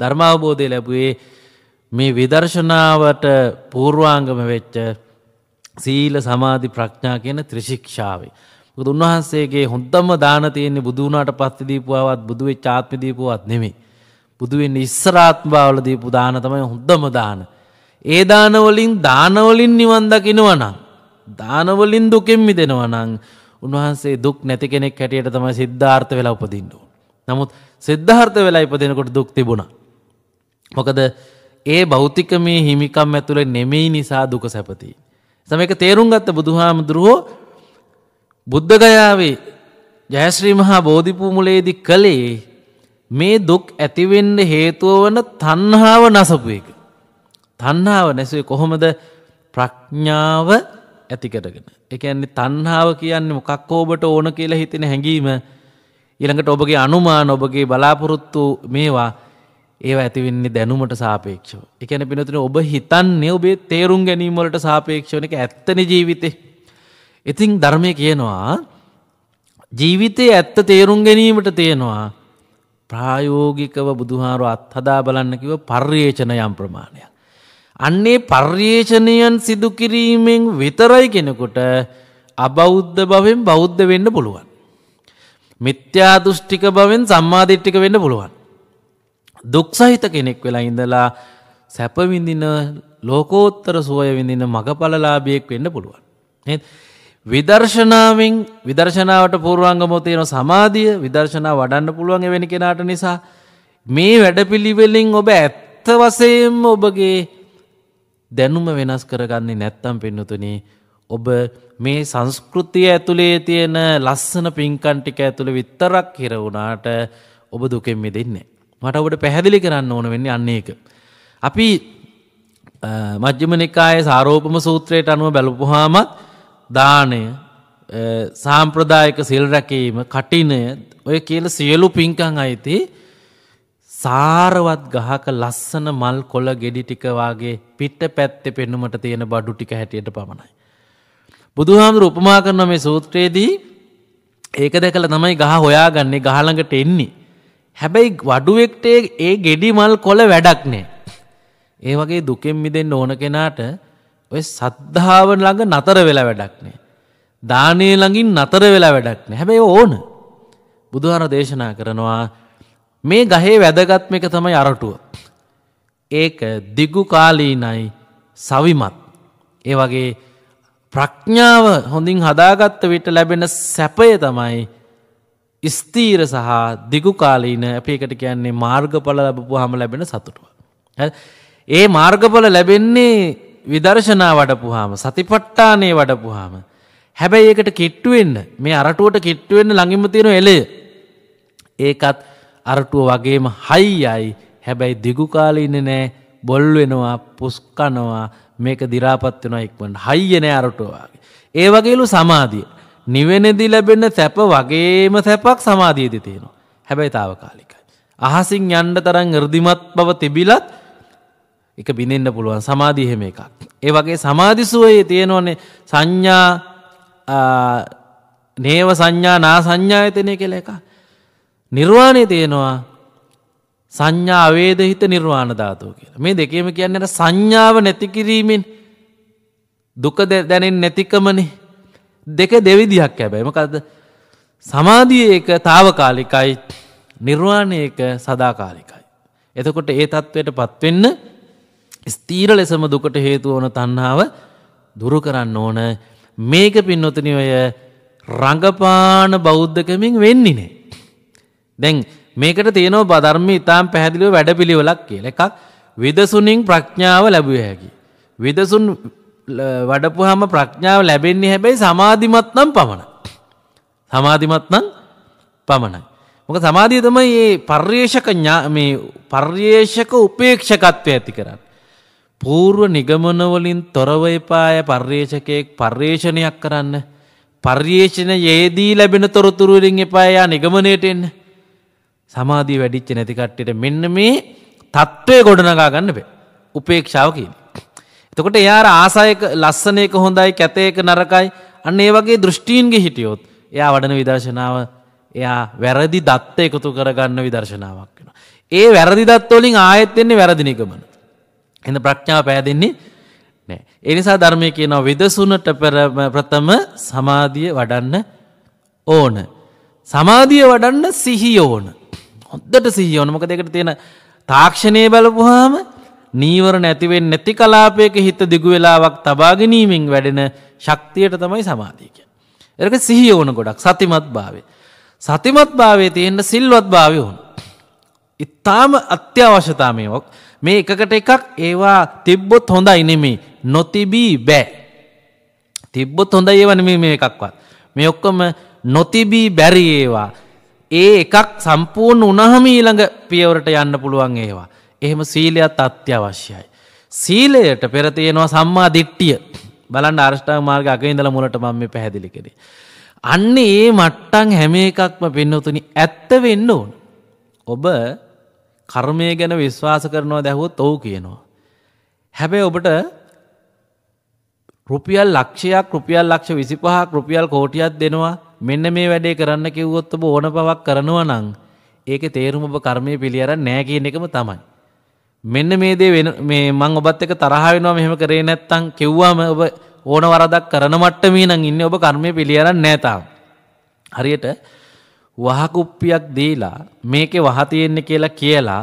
ධර්මාවබෝධය ලැබුවේ මේ විදර්ශනාවට පූර්වාංගම වෙච්ච සීල සමාධි ප්‍රඥා කියන ත්‍රිශික්ෂාවේ. බුදුන් වහන්සේගේ හොඳම දාන තියෙන්නේ බුදුනාට පස්සේ දීපුවවත් බුදු වෙච්ච ආත්ම දීපුවවත් නෙමෙයි. බුදුවෙන් ඉස්සරාත්භාවල දීපු දාන තමයි හොඳම දාන. ඒ දානවලින් දානවලින් නිවන් දකිනවනම්. දානවලින් දුකෙන් මිදෙනවනං උන්වහන්සේ දුක් නැති කෙනෙක් හැටියට තමයි සිද්ධාර්ථ වෙලා උපදින්න ඕන. නමුත් සිද්ධාර්ථ වෙලා ඉපදෙනකොට දුක් තිබුණා. මොකද ඒ භෞතික මේ හිමිකම් ඇතුළේ නෙමෙයි නිසා දුක සැපති. සමක තේරුම් ගත්ත බුදුහාමුදුරුවෝ බුද්ධගයාවේ ජයශ්‍රී මහා බෝධිපූමුලේදි කළේ මේ දුක් ඇතිවෙන්න හේතුව වන තණ්හාව නසපු එක. තණ්හාව නැසුවේ කොහොමද ප්‍රඥාව ඇතිකරගෙන. ඒ කියන්නේ තණ්හාව කියන්නේ මොකක් ඔබට ඕන කියලා හිතෙන හැඟීම ඊළඟට ඔබගේ අනුමාන ඔබගේ බලාපොරොත්තු මේවා ඒවා ඇතිවෙන්නේ දැනුමට සාපේක්ෂව. ඒ කියන්නේ පිනතුනේ ඔබ හිතන්නේ ඔබේ තේරුම් ගැනීම වලට සාපේක්ෂව එක ඇත්තනේ ජීවිතේ. ඉතින් ධර්මයේ කියනවා ජීවිතයේ ඇත්ත තේරුම් ගැනීමට තියෙනවා ප්‍රායෝගිකව බුදුහාරු අත්හදා බලන්න කිව පර්යේචන යම් ප්‍රමාණයක්. අන්නේ පර්යේෂණයන් සිදුකිරීමෙන් විතරයි කෙනෙකුට අබෞද්ධ බවෙන් බෞද්ධ වෙන්න පුළුවන්. මිත්‍යාදුෘෂ්ටික බවෙන් සම්මාධිට්ටික වෙන්න පුළුවන්. දුක්සහිත කෙනෙක් වෙලා ඉඳලා සැපවිඳින ලෝකෝත්තර සුවය විඳින මඟ පලලාභියෙක් වෙන්න පුළුවන්. විදර්ශනාවෙන් විදර්ශනාවට පූර්වාංගමෝ තියෙන සමාධිය විදර්ශනා වඩන්න පුළුවන් වෙන කෙනාට නිසා මේ වැඩපිළිවෙලින් ඔබ ඇත්ත වශයෙන්ම ඔබගේ දැනුම වෙනස් කරගන්නේ නැත්තම් පින්නතුනි ඔබ මේ සංස්කෘතිය ඇතුලේ තියෙන ලස්සන පින්කම් ටික ඇතුළේ විතරක් හිර වුණාට ඔබ දුකෙන් මිදෙන්නේ මට ඔබට පැහැදිලි කරන්න ඕන වෙන්නේ අන්න ඒක. අපි මජ්ක්‍ධිම නිකායේ සාරෝපම සූත්‍රයට අනුව බැලුවාමත් දානය සාම්ප්‍රදායක සිල් රැකීම කටිනය ඔය කියල සියලු පින්කං අයිති සාරවත් ගහක ලස්සන මල් කොල ගෙඩි ටිකවාගේ පිට පැත්තෙ පෙන්නුමට තියෙන බඩු ටික හැටියට පමණයි. බුදුහාමුදුර උපමා කරන මේ සූත්‍රයේදී ඒක දැකළ තමයි ගහ හොයාගන්නේ ගහළඟට එන්නේ. හැබැයි වඩුවෙක්ටේ ඒ ගෙඩි මල් කොල වැඩක් නෑ. ඒ වගේ දුකෙන් මිදෙන්න ඕන කෙනාට ඔය සද්ධාව ළඟ නතර වෙලා වැඩක්නේ. දානය ළඟින් නතර වෙලා වැඩක්නේ හැබැයි ඕන බුදුහාර දේශනා කරනවා මේ ගහේ වැදගත්ම එක තමයි අරටුව. ඒක දිගු කාලීනයි සවිමත්. ඒ වගේ ප්‍රඥාව හොඳින් හදාගත්ත විට ලැබෙන සැපය තමයි ස්තීර සහ දිගුකාලීන අපිකට කියන්නේ මාර්ගඵල ලැබපු හම ලැබෙන සතුටුව. ඒ මාර්ගඵල ලැබෙන්නේ විදර්ශනා වඩපුහාම සතිපට්ටානේ වඩපුහාම හැබැයි ඒකට කිට්ටුවෙන්න මේ අරටුවට කිට්ටුවෙන්න ළඟිම තියෙන එලේ ඒකත් අරටුව වගේම හයියයි හැබැයි දිගු කාලේ ඉන්නේ නෑ බොල් වෙනවා පුස්කනවා මේක දිරාපත් වෙනවා ඉක්මනට හයිය නෑ අරටුව වගේ ඒ වගේලු සමාධිය නිවෙනදී ලැබෙන සැප වගේම සැපක් සමාධියේදී තියෙනවා හැබැයි తాවකාලිකයි අහසින් යන්න තරම් ඍදිමත් බව තිබිලත් එක බිඳෙන්න්න පුළුවන් සමාධිහෙම එකක්. ඒ වගේ සමාධිසුවයේ තියෙනවනේ සංඥා නේව සංඥා නා සංඥායතනය කෙල එක. නිර්වාණය තියෙනවා සංඥා අවේද හිත නිර්වාණ ධාතුව කියලා මේ දෙකේම කියන්නට සංඥාව නැතිකිරීමෙන් දුක දැනෙන් නැතිකමන දෙක දෙවිදිහක් හැබැයි මකද සමාධිය එක තාවකාලිකයි නිර්වාණය එක සදාකාලිකයි. එතකොට ඒ තත්ත්වයට පත්වෙන්න ස්තීර ලෙසම දුකට හේතුව ඕන තන්නාව දුරු කරන්න ඕන මේක පින්නොතන ඔය රඟපාන බෞද්ධකමින් වෙන්නිනේ. දැන් මේකට තියනෝ බධර්ම ඉතාම් පැහැදිලිව වැඩපිළිවෙලක් කියල එකක් විදසුනින් ප්‍රඥාව ලැබිය හැකි. විදසුන් වඩපුහම ප්‍රඥාව ලැබෙන්නේ හැබැයි සමාධිමත් නම් පමණ. සමාධිමත් නම් පමණයි. මොක සමාධිය තමයි ඒ පර්යේෂක මේ පර්යේෂක උපේක්ෂකත්වය ඇති කරන්න. පූර්ව නිගමනවලින් තොරවයිපාය පර්යේෂකයෙක් පර්යේෂණයක් කරන්න පර්යේෂණ යේදී ලැබෙන තොරතුරුවලින් එපායා නිගමනයට එන්න සමාධී වැඩිච්ච නැතිකට්ටට මෙන්න මේ තත්ත්වය ගොඩනගා ගන්න බේ උපේක්ෂාවකින්. එතකොට එයාර ආසායක ලස්සනයක හොඳයි කැතයක නරකයි අන්න ඒ වගේ දෘෂ්ටීන්ගේ හිටියොත් එයා වඩන විදර්ශනාව එයා වැරදි දත්ත එකතු කරගන්න විදර්ශනාවක් වෙන. ඒ වැරදි දත්වලින් ආයෙත් එන්නේ වැරදි නිගමන. එඳ ප්‍රඥාව පෑදෙන්නේ නෑ. එනිසා ධර්මය කියනවා විදසුනට පෙර ප්‍රථම සමාධිය වඩන්න ඕන. සමාධිය වඩන්න සිහිය ඕන. හොද්දට සිහිය ඕන මොක දෙකට තියෙන තාක්ෂණය බලපුහාම නීවරණ ඇතිවෙන් නැති කලාපයක හිත දිගු වෙලාවක් තබාගැනීමෙන් වැඩෙන ශක්තියට තමයි සමාධීක. එරක සිහිය ඕන ගොඩක් සතිමත් භාවේ. සතිමත් භාවේ තියෙන්ට සිල්වත් භාවය ඕන. ඉත්තාම අත්‍යවශ්‍යතාමයෝක්. මේ එකකට එකක් ඒවා තිබ්බොත් හොඳයි නෙමේ නොතිබී බෑ. තිබ්බොත් හොඳයි ඒව නෙමේ මේ එකක්වත්. මේ ඔක්කොම නොතිබී බැරි ඒවා. ඒ එකක් සම්පූර්ණ උනහම ඊළඟ පියවරට යන්න පුළුවන් ඒවා. එහෙම සීලයත් අත්‍යවශ්‍යයි. සීලයට පෙර තියෙනවා සම්මා දිට්ඨිය. බලන්න අරෂ්ඨාංග මාර්ග අග ඉඳලා මුලට මම මේ පැහැදිලි කරේ. අන්න ඒ මට්ටම් හැම එකක්ම පින්නතුනි ඇත්ත වෙන්න ඕන. ඔබ කර්මය ගැන විශ්වාස කරනවා දැහුවොත් ඔව් කියනවා. හැබැයි ඔබට රුපියල් ලක්ෂයක් රුපියල් ලක්ෂ 25ක් රුපියල් කෝටියක් දෙනවා මෙන්න මේ වැඩේ කරන්න කිව්වොත් ඔබ ඕන පවක් කරනවා නම් ඒකේ තේරුම ඔබ කර්මය පිළිඅරන් නැහැ කියන එකම තමයි. මෙන්න මේ දේ වෙන මේ මං ඔබත් එක්ක තරහ වෙනවා මෙහෙම කරේ නැත්තම් කිව්වම ඔබ ඕන වරදක් කරන මට්ටමේ නම් ඉන්නේ ඔබ කර්මය පිළිඅරන් නැහැ තාම. හරියට වහකුප්පියක් දීලා මේකේ වහ තියෙන්නේ කියලා කියලා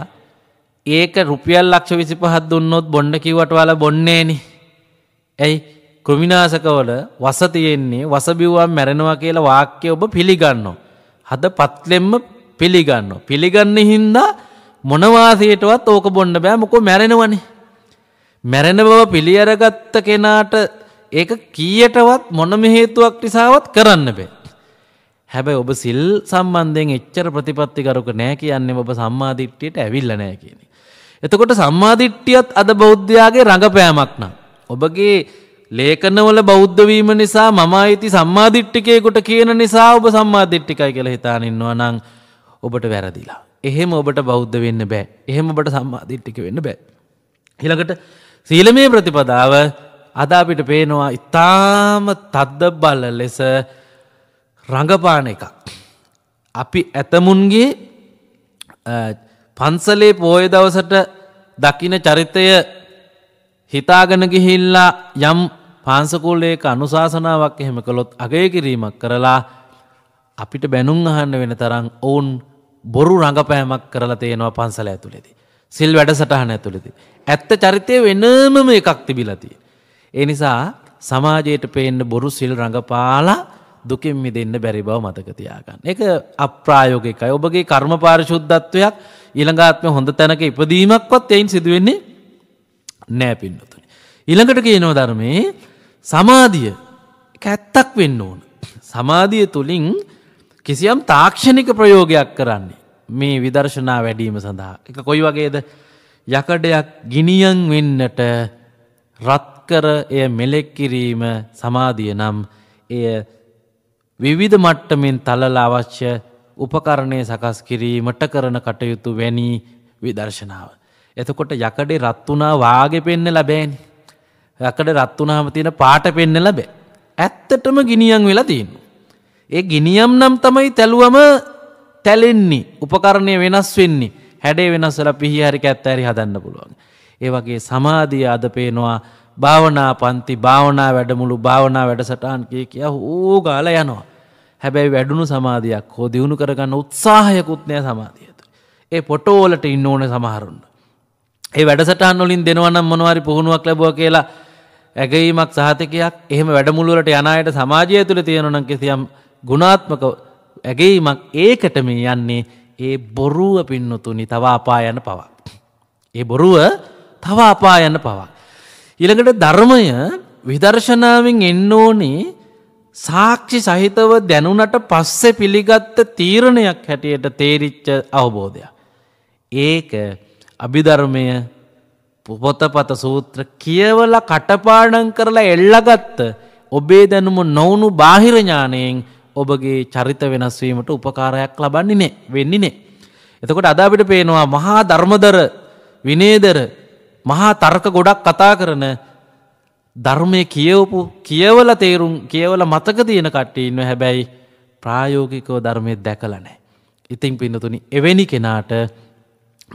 ඒක රුපියල් ලක්ෂ 25ක් දුන්නොත් බොන්න කිව්වට ඔයාලා බොන්නේනේ. ඇයි? කෘමිනාශකවල වස තියෙන්නේ වස බිව්වම මැරෙනවා කියලා වාක්‍ය ඔබ පිළිගන්නවා. හද පත්ලෙම්ම පිළිගන්නවා. පිළිගන්න හින්දා මොන වාසියටවත් ඕක බොන්න බෑ මොකෝ මැරෙනවනේ. මැරෙන බව පිළිඅරගත්ත කෙනාට ඒක කීයටවත් මොනම හේතුවක් නිසාවත් කරන්න බෑ. හැබැයි ඔබ සිල් සම්බන්ධයෙන් එච්චර ප්‍රතිපත්තිකරුක නෑ කියන්නේ ඔබ සම්මාධිට්ටියට ඇවිල්ල නෑ කියන. එතකොට සම්මාධිට්ටියත් අද බෞද්ධයාගේ රඟපෑමක් නම්. ඔබගේ ලේකනවල බෞද්ධවීම නිසා මම අයිති සම්මාධිට්ටිකයකුට කියන නිසා ඔබ සම්මාධිට්ටිකයි කියල හිතානින්නවා නං ඔබට වැරදිලා. එහෙම ඔබට බෞද්ධ වෙන්න බෑ එහෙම ඔබට සම්මාධිට්ටික වෙන්න බෑ. හිළඟට සීලමේ ප්‍රතිපදාව අදාපිට පේනවා ඉතාම තද්ද බල්ල ලෙස රඟපාන එකක්. අපි ඇතමුන්ගේ පන්සලේ පෝය දවසට දකින චරිතය හිතාගෙන ගිහිල්ලා යම් පාන්සකූලයක අනුශාසනාවක් එහෙම කළොත් අගය කිරීමක් කරලා අපිට බැනුම් අහන්න වෙන තරම් ඔවුන් බොරු රඟපෑමක් කරලා තියෙනවා පන්සල ඇතුළෙදි. සිල් වැඩසටහන ඇතුළෙදි. ඇත්ත චරිතය වෙනමම එකක් තිබිලතිය. එනිසා සමාජයට පේන්න බොරු සිල් රඟපාලා දුකින් මිදන්න බැරි බව මතක තියාගන්න. එක අප්‍රායෝගකයි ඔබගේ කර්ම පාරිශුද්ධත්වයක් ඉළඟාත්ම හොඳ තැනක ඉපදීමක්වත් එයින් සිදුවෙන්නේ නෑ පින්නතුන. ඉළඟට කියනෝ ධර්මයේ සමාධිය කැත්තක් වෙන්න ඕන. සමාධිය තුළින් කිසියම් තාක්ෂණික ප්‍රයෝගයක් කරන්නේ මේ විදර්ශනා වැඩීම සඳහා. එක කොයි වගේද යකඩයක් ගිනියන් වෙන්නට රත්කර එය මෙලෙක් කිරීම සමාධිය නම් එය විවිධ මට්ටමින් තලල අවශ්‍ය උපකරණය සකස් කිරීමට කරන කටයුතු වැනි විදර්ශනාව. එතකොට යකඩේ රත් වුණා වාගේ පෙන්න ලබෑනි. යකඩ රත් වුණාම තියෙන පාට පෙන්න ලැබේ. ඇත්තටම ගිනියම් වෙලා තියෙන. ඒ ගිනියම් නම් තමයි තැලුවම තැලෙන්නේ උපකරණය වෙනස් වෙන්නේ හැඩේ වෙනස්සල පිහිහරි ඇත්ත ඇරි හදන්න පුළුවන්. ඒ වගේ සමාධිය අද පේනවා භාවනා පන්ති භාවනා වැඩමුළු භාවනා වැඩසටාන් කිය කිය හූ ගාල යනවා. හැබැයි වැඩුණු සමාධයක් හෝ දියුණු කරගන්න උත්සාහයකුත්නය සමාධියතු. ඒ පොටෝලට ඉන්න ඕන සමහරුන්න. ඒ වැඩසටාන් වලින් දෙනවනම් මොනවාරි පුහුණුවක් ලැබුව කියලා ඇගීමක් සහතකයක් එහෙම වැඩමුළුවලට යනයට සමාජය තුළ තියෙනන කිසියම් ගුණාත්මක ඇගීමක් ඒකට මේ යන්නේ ඒ බොරුව පින්නතුනි තවාපා යන පවක්. ඒ බොරුව තවාපා යන පවක්. ඊළඟට ධර්මය විදර්ශනාවෙන් එන්න ඕනේ සාක්ෂි සහිතව දැනුනට පස්සේ පිළිගත්ත තීරණයක් හැටියට තේරිච්ච අවබෝධයක්. ඒක අභිධර්මය පොතපත සූත්‍ර කියවල කටපාඩන් කරලා එල්ලගත්ත ඔබේ දැනුම නොවුණු බාහිරඥානයෙන් ඔබගේ චරිත වෙනස්වීමට උපකාරයක් ලබන්නේ නේ වෙන්නේ නේ. එතකොට අදාපිට පේනවා මහා ධර්මදර විනේදර මහා තර්ක ගොඩක් කතා කරන ධර්මය කියවපු කියවල තේරුම් කියවල මතක තියෙන කට්ට ඉන්න හැබැයි ප්‍රායෝගිකව ධර්මය දැකලනෑ. ඉතිං පින්නතුනි එවැනි කෙනාට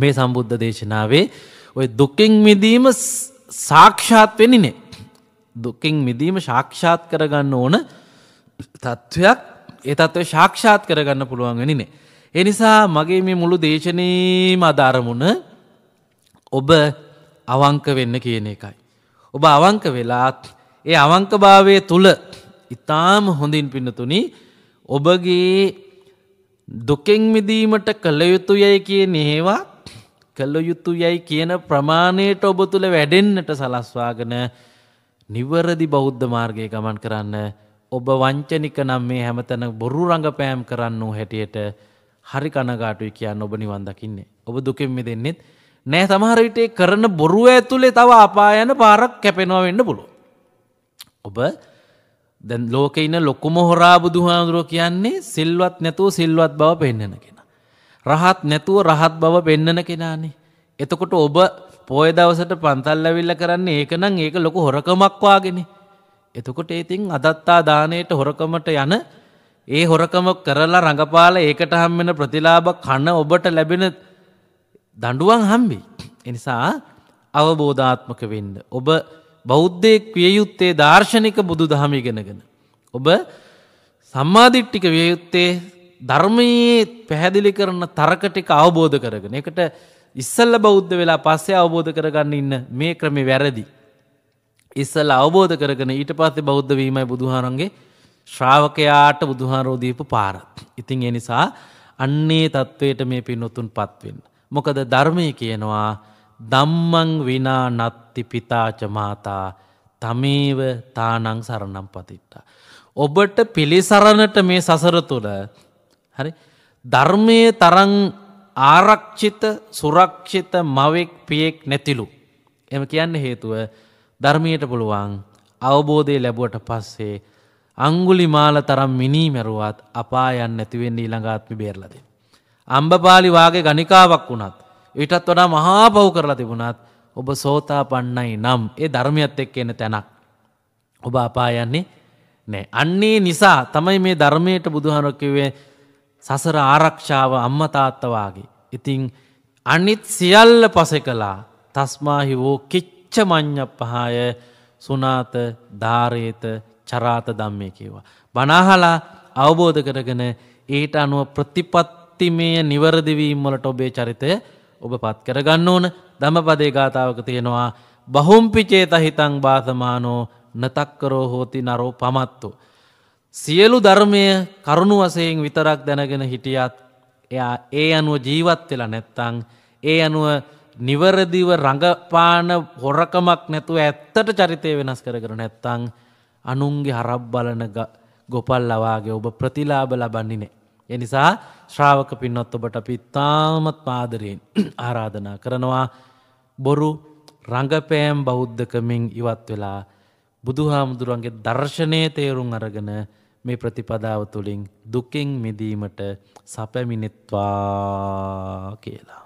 මේ සම්බුද්ධ දේශනාවේ ඔය දුකින් මිදීම සාක්ෂාත් වෙනිනේ. දුකින් මිදීම ශාක්ෂාත් කරගන්න ඕන තත්ත්වයක් ඒ තත්ත්වය ශාක්ෂාත් කරගන්න පුළුවන් වෙනිනේ. එනිසා මගේ මේ මුළු දේශනීම අධාරමුණ ඔබ අවංක වෙන්න කියන එකයි. ඔබ අවංක වෙලාත් ඒ අවංකභාවය තුළ ඉතාම හොඳින් පින්නතුනි ඔබගේ දුකෙන් මිදීමට කළ යුතු යැයි කියන ඒවා කළ යුතු යැයි කියන ප්‍රමාණයට ඔබ තුළ වැඩෙන්න්නට සලස්වාගෙන නිවරදි බෞද්ධ මාර්ගය ගමන් කරන්න ඔබ වංචනික නම් මේ හැමතැන බොරු රඟපෑම් කරන්න වූ හැටියට හරි කනගාටුයි කියන්න ඔබ නිවන්දකින්නේ. ඔබ දුකෙන්මි දෙන්නෙත් නෑ සමහරවිටේ කරන බොරුව ඇතුළේ තව අපායන පාරක් කැපෙනවා වෙන්න පුළුව. ඔබ දැන් ලෝක ඉන්න ලොකුම හොරා බුදුහාමුදුරුව කියන්නේ සිල්වත් නැතුව සිල්වත් බව පෙන්නන කෙන. රහත් නැතුව රහත් බව පෙන්නන කෙනානේ. එතකොට ඔබ පෝය දවසට පන්තල් ඇවිල්ල කරන්නේ ඒක නම් ඒක ලොකු හොරකමක්වාගෙන. එතකොට ඒතින් අදත්තා දානයට හොරකමට යන ඒ හොරකම කරලා රඟපාල ඒකට හම්මෙන ප්‍රතිලාභ කන ඔබට ලැබෙන දඩුවන් හම්බි. එනිසා අවබෝධාත්මක වෙන්න. ඔබ බෞද්ධයෙක් වියයුත්තේ දර්ශනික බුදු දහම ඉගෙනගෙන. ඔබ සම්මාධිට්ටික වියයුත්තේ ධර්මයේ පැහැදිලි කරන තරකටික අවබෝධ කරගෙන එකට ඉස්සල්ල බෞද්ධ වෙලා පස්සේ අවබෝධ කරගන්න ඉන්න මේ ක්‍රමේ වැරදි. ඉස්සල් අවබෝධ කරගෙන ඊට පස්සේ බෞද්ධ වීමයි බුදුහාරන්ගේ ශ්‍රාවකයාට බුදුහාරෝදීපු පාරත්. ඉතින් එනිසා අන්නේ තත්ත්වයට මේ පින් උතුන් පත්වෙන්න. මොකද ධර්මය කියනවා දම්මං විනා නත්ති පිතාච මාතා තමේව තානං සරණම් පතිට්ටා. ඔබට පිළිසරණට මේ සසර තුළ හරි ධර්මය තරං ආරක්ෂිත සුරක්ෂිත මවෙක් පියෙක් නැතිලු. එම කියන්න හේතුව ධර්මයට පුළුවන් අවබෝධය ලැබුවට පස්සේ අංගුලි මාල තරම් මිනී මැරුවත් අපා යන්න ඇතිවෙන්නේ ළඟාත්මි බේරලදේ. අම්බපාලි වගේ ගනිකාවක් වුණත්. ඊටත් වඩා මහා පව් කරලා තිබුණත් ඔබ සෝතා පන්නයි නම් ඒ ධර්මයත් එක්ක එන තැනක්. ඔබ අපායන්නේ නෑ. අන්නේ නිසා තමයි මේ ධර්මයට බුදුහරොකිවේ සසර ආරක්ෂාව අම්මතාත්තවාගේ. ඉතිං අනිත් සියල්ල පස කලා තස්මාහි වෝ කිච්ච මං්ඥ පහාය සුනාත ධාරේත චරාත දම්මය කියවා. බනාහලා අවබෝධ කරගෙන ඊට අනුව ප්‍රතිපත් භක්තිමය නිවරදිවීම් වලට ඔබේ චරිතය ඔබ පත් කරගන්න ඕන දමපදේ ගාථාවක තියෙනවා බහුම්පිචේ තහිතං බාතමානෝ නතක්කරෝ හෝති නරෝ පමත්තු. සියලු ධර්මය කරුණු වසයෙන් විතරක් දැනගෙන හිටියත් එයා ඒ අනුව ජීවත් වෙලා නැත්තං ඒ අනුව නිවරදිව රඟපාන හොරකමක් නැතුව ඇත්තට චරිතය වෙනස් කරකර නැත්තං අනුන්ගේ හරබ් බලන ගොපල් ලවාගේ ඔබ ප්‍රතිලාබ ලබන්නේ නෑ. එනිසා ශ්‍රාවක පින්නොත් ඔබට අපි තාමත් පාදරයෙන් ආරාධනා කරනවා බොරු රඟපෑම් බෞද්ධකමින් ඉවත් වෙලා බුදුහාමුදුරුවන්ගේ දර්ශනය තේරුම් අරගෙන මේ ප්‍රතිපදාව තුළින් දුකින් මිදීමට සපැමිණෙත්වා කියලා.